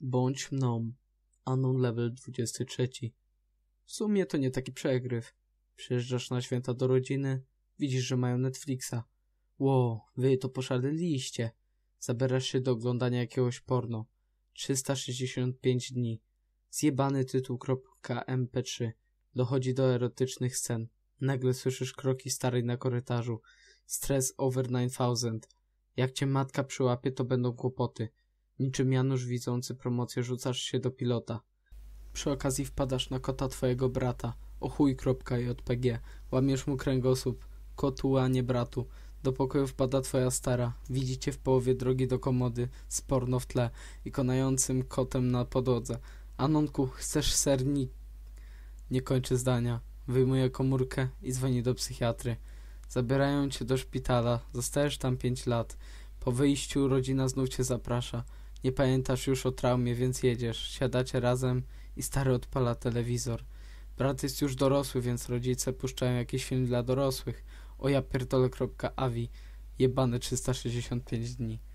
Bądź mną. Anon level 23. W sumie to nie taki przegryw. Przyjeżdżasz na święta do rodziny, widzisz, że mają Netflixa. Ło, wy to poszaleliście. Zabierasz się do oglądania jakiegoś porno. 365 dni. Zjebany mp 3 Dochodzi do erotycznych scen. Nagle słyszysz kroki starej na korytarzu. Stres over 9000. Jak cię matka przyłapie, to będą kłopoty. Niczym Janusz widzący promocję rzucasz się do pilota. Przy okazji wpadasz na kota twojego brata. O Łamiesz mu kręgosłup. Kotu, a nie bratu. Do pokoju wpada twoja stara. Widzicie w połowie drogi do komody, sporno w tle i konającym kotem na podłodze. Anonku, chcesz sernik? Nie kończy zdania. Wyjmuje komórkę i dzwoni do psychiatry. Zabierają cię do szpitala. Zostajesz tam pięć lat. Po wyjściu rodzina znów cię zaprasza. Nie pamiętasz już o traumie, więc jedziesz. Siadacie razem i stary odpala telewizor. Brat jest już dorosły, więc rodzice puszczają jakiś film dla dorosłych. O ja pierdolę.avi. Jebane 365 dni.